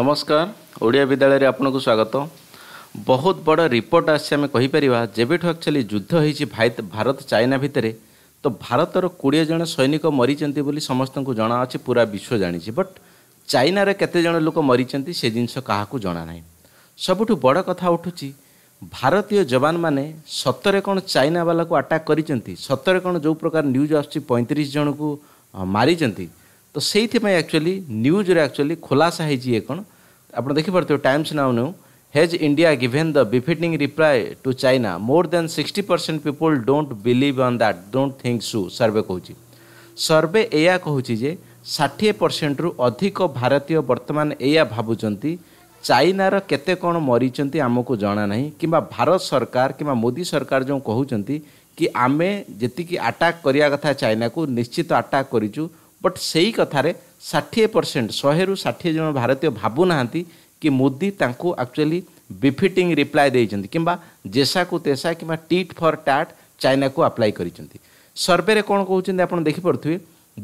নমস্কার ଓଡ଼ିଆ ବିଦ୍ୟାଳୟରେ ଆପଣଙ୍କୁ ସ୍ୱାଗତ ବହୁତ ବଡ଼ ରିପୋର୍ଟ ଆସିଛି ଆମେ କହିପାରିବା ଯେବେଠୁ ଆକ୍ଚୁଆଲି ଯୁଦ୍ଧ ହେଇଛି ଭାରତ ଚାଇନା ଭିତରେ ତ ଭାରତର କୋଡ଼ିଏ ଜଣ ସୈନିକ ମରିଛନ୍ତି ବୋଲି ସମସ୍ତଙ୍କୁ ଜଣାଅଛି ପୁରା ବିଶ୍ୱ ଜାଣିଛି ବଟ୍ ଚାଇନାରେ କେତେ ଜଣ ଲୋକ ମରିଛନ୍ତି ସେ ଜିନିଷ କାହାକୁ ଜଣାନାହିଁ ସବୁଠୁ ବଡ଼ କଥା ଉଠୁଛି ଭାରତୀୟ ଯବାନମାନେ ସତରେ କ'ଣ ଚାଇନାବାଲାକୁ ଆଟାକ୍ କରିଛନ୍ତି ସତରେ କ'ଣ ଯେଉଁ ପ୍ରକାର ନ୍ୟୁଜ୍ ଆସୁଛି ପଇଁତିରିଶ ଜଣକୁ ମାରିଛନ୍ତି ତ ସେଇଥିପାଇଁ ଆକ୍ଚୁଆଲି ନ୍ୟୁଜ୍ରେ ଆକ୍ଚୁଆଲି ଖୁଲାସା ହେଇଛି ଇଏ କ'ଣ ଆପଣ ଦେଖିପାରୁଥିବେ Times Now new has India given the befitting reply to China more than sixty percent people don't believe on that don't think so survey କହୁଛି ସର୍ଭେ ଏଇଆ କହୁଛି ଯେ ଷାଠିଏ ପରସେଣ୍ଟରୁ ଅଧିକ ଭାରତୀୟ ବର୍ତ୍ତମାନ ଏଇଆ ଭାବୁଛନ୍ତି ଚାଇନାର କେତେ କ'ଣ ମରିଛନ୍ତି ଆମକୁ ଜଣାନାହିଁ କିମ୍ବା ଭାରତ ସରକାର କିମ୍ବା ମୋଦି ସରକାର ଯେଉଁ କହୁଛନ୍ତି କି ଆମେ ଯେତିକି ଆଟାକ୍ କରିବା କଥା ଚାଇନାକୁ ନିଶ୍ଚିତ ଆଟାକ୍ କରିଛୁ ବଟ୍ ସେଇ କଥାରେ ଷାଠିଏ ପରସେଣ୍ଟ ଶହେରୁ ଷାଠିଏ ଜଣ ଭାରତୀୟ ଭାବୁନାହାନ୍ତି କି ମୋଦି ତାଙ୍କୁ ଆକ୍ଚୁଆଲି ବିଫିଟିଂ ରିପ୍ଲାଏ ଦେଇଛନ୍ତି କିମ୍ବା ଜେସାକୁ ତେସା କିମ୍ବା ଟିଟ୍ ଫର୍ ଟାଟ୍ ଚାଇନାକୁ ଆପ୍ଲାଏ କରିଛନ୍ତି ସର୍ଭେରେ କ'ଣ କହୁଛନ୍ତି ଆପଣ ଦେଖିପାରୁଥିବେ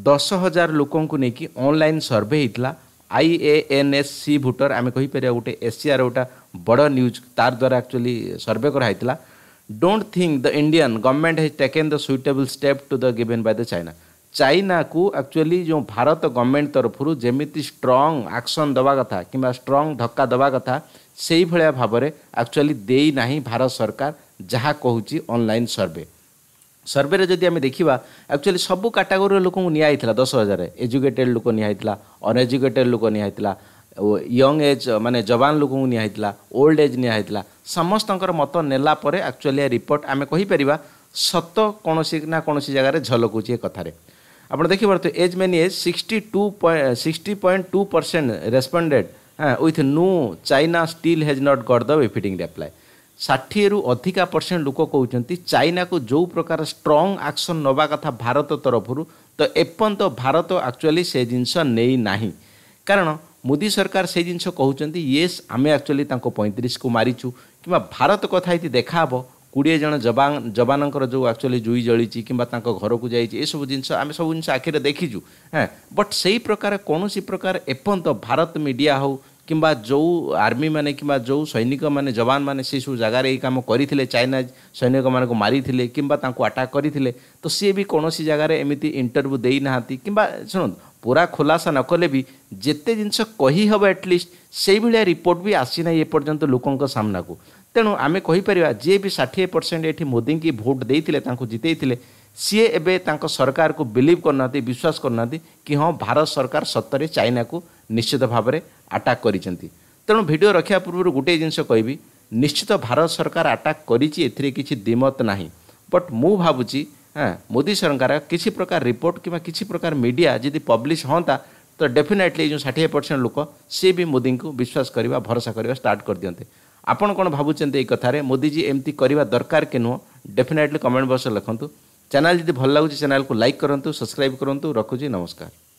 ଦଶ ହଜାର ଲୋକଙ୍କୁ ନେଇକି ଅନଲାଇନ୍ ସର୍ଭେ ହେଇଥିଲା I A N S C voter ଆମେ କହିପାରିବା ଗୋଟେ ଏସିଆର ଗୋଟେ ବଡ଼ ନ୍ୟୁଜ୍ ତାର ଦ୍ୱାରା ଆକ୍ଚୁଆଲି ସର୍ଭେ କରାହେଇଥିଲା don't think the Indian government has taken the suitable step to the given by the China ଚାଇନାକୁ ଆକ୍ଚୁଆଲି ଯେଉଁ ଭାରତ ଗଭର୍ଣ୍ଣମେଣ୍ଟ ତରଫରୁ ଯେମିତି ଷ୍ଟ୍ରଙ୍ଗ ଆକ୍ସନ୍ ଦେବା କଥା କିମ୍ବା ଷ୍ଟ୍ରଙ୍ଗ ଧକ୍କା ଦେବା କଥା ସେଇଭଳିଆ ଭାବରେ ଆକ୍ଚୁଆଲି ଦେଇନାହିଁ ଭାରତ ସରକାର ଯାହା କହୁଛି ଅନଲାଇନ୍ ସର୍ଭେ ସର୍ଭେରେ ଯଦି ଆମେ ଦେଖିବା ଆକ୍ଚୁଆଲି ସବୁ କାଟାଗୋରୀର ଲୋକଙ୍କୁ ନିଆହେଇଥିଲା ଦଶ ହଜାର ଏଜୁକେଟେଡ଼ ଲୋକ ନିଆହେଇଥିଲା ଅନଏଜୁକେଟେଡ଼ ଲୋକ ନିଆହେଇଥିଲା ୟଙ୍ଗ ଏଜ୍ ମାନେ ଯବାନ ଲୋକଙ୍କୁ ନିଆହେଇଥିଲା ଓଲ୍ଡ ଏଜ୍ ନିଆହେଇଥିଲା ସମସ୍ତଙ୍କର ମତ ନେଲା ପରେ ଆକ୍ଚୁଆଲି ରିପୋର୍ଟ ଆମେ କହିପାରିବା ସତ କୌଣସି ନା କୌଣସି ଜାଗାରେ ଝଲକୁଛି ଏ କଥାରେ ଆପଣ ଦେଖିପାରୁଥିବେ as many as sixty two sixty point two percent responded with no China still has not got the befitting reply ଷାଠିଏରୁ ଅଧିକା ପରସେଣ୍ଟ ଲୋକ କହୁଛନ୍ତି ଚାଇନାକୁ ଯେଉଁ ପ୍ରକାର ଷ୍ଟ୍ରଙ୍ଗ ଆକ୍ସନ୍ ନେବା କଥା ଭାରତ ତରଫରୁ ତ ଏପର୍ଯ୍ୟନ୍ତ ଭାରତ ଆକ୍ଚୁଆଲି ସେ ଜିନିଷ ନେଇନାହିଁ କାରଣ ମୋଦି ସରକାର ସେ ଜିନିଷ କହୁଛନ୍ତି ୟେସ୍ ଆମେ ଆକ୍ଚୁଆଲି ତାଙ୍କୁ ପଇଁତିରିଶକୁ ମାରିଛୁ କିମ୍ବା ଭାରତ କଥା ଏଠି ଦେଖାହେବ କୋଡ଼ିଏ ଜଣ ଯବାନ ଯବାନଙ୍କର ଯେଉଁ ଆକ୍ଚୁଆଲି ଜୁଇ ଜଳିଛି କିମ୍ବା ତାଙ୍କ ଘରକୁ ଯାଇଛି ଏସବୁ ଜିନିଷ ଆମେ ସବୁ ଜିନିଷ ଆଖିରେ ଦେଖିଛୁ ହଁ ବଟ୍ ସେଇ ପ୍ରକାର କୌଣସି ପ୍ରକାର ଏପର୍ଯ୍ୟନ୍ତ ଭାରତ ମିଡ଼ିଆ ହେଉ କିମ୍ବା ଯେଉଁ ଆର୍ମିମାନେ କିମ୍ବା ଯେଉଁ ସୈନିକମାନେ ଯବାନମାନେ ସେସବୁ ଜାଗାରେ ଏଇ କାମ କରିଥିଲେ ଚାଇନା ସୈନିକମାନଙ୍କୁ ମାରିଥିଲେ କିମ୍ବା ତାଙ୍କୁ ଆଟାକ୍ କରିଥିଲେ ତ ସିଏ ବି କୌଣସି ଜାଗାରେ ଏମିତି ଇଣ୍ଟରଭ୍ୟୁ ଦେଇନାହାନ୍ତି କିମ୍ବା ଶୁଣନ୍ତୁ ପୁରା ଖୁଲାସା ନକଲେ ବି ଯେତେ ଜିନିଷ କହିହେବ ଆଟଲିଷ୍ଟ ସେଇଭଳିଆ ରିପୋର୍ଟ ବି ଆସିନାହିଁ ଏପର୍ଯ୍ୟନ୍ତ ଲୋକଙ୍କ ସାମ୍ନାକୁ ତେଣୁ ଆମେ କହିପାରିବା ଯିଏ ବି ଷାଠିଏ ପରସେଣ୍ଟ ଏଠି ମୋଦିଙ୍କୁ ଭୋଟ୍ ଦେଇଥିଲେ ତାଙ୍କୁ ଜିତେଇଥିଲେ ସିଏ ଏବେ ତାଙ୍କ ସରକାରକୁ ବିଲିଭ୍ କରୁନାହାନ୍ତି ବିଶ୍ୱାସ କରୁନାହାନ୍ତି କି ହଁ ଭାରତ ସରକାର ସତରେ ଚାଇନାକୁ ନିଶ୍ଚିତ ଭାବରେ ଆଟାକ୍ କରିଛନ୍ତି ତେଣୁ ଭିଡ଼ିଓ ରଖିବା ପୂର୍ବରୁ ଗୋଟିଏ ଜିନିଷ କହିବି ନିଶ୍ଚିତ ଭାରତ ସରକାର ଆଟାକ୍ କରିଛି ଏଥିରେ କିଛି ଦିମତ ନାହିଁ ବଟ୍ ମୁଁ ଭାବୁଛି ହଁ ମୋଦି ସରକାର କିଛି ପ୍ରକାର ରିପୋର୍ଟ କିମ୍ବା କିଛି ପ୍ରକାର ମିଡ଼ିଆ ଯଦି ପବ୍ଲିଶ ହୁଅନ୍ତା ତ ଡେଫିନେଟଲି ଯେଉଁ ଷାଠିଏ ପରସେଣ୍ଟ ଲୋକ ସିଏ ବି ମୋଦିଙ୍କୁ ବିଶ୍ୱାସ କରିବା ଭରସା କରିବା ଷ୍ଟାର୍ଟ କରିଦିଅନ୍ତେ ଆପଣ କ'ଣ ଭାବୁଛନ୍ତି ଏଇ କଥାରେ ମୋଦିଜୀ ଏମିତି କରିବା ଦରକାର କି ନୁହଁ ଡେଫିନେଟଲି କମେଣ୍ଟ ବକ୍ସରେ ଲେଖନ୍ତୁ ଚ୍ୟାନେଲ୍ ଯଦି ଭଲ ଲାଗୁଛି ଚ୍ୟାନେଲ୍କୁ ଲାଇକ୍ କରନ୍ତୁ ସବସ୍କ୍ରାଇବ୍ କରନ୍ତୁ ରଖୁଛି ନମସ୍କାର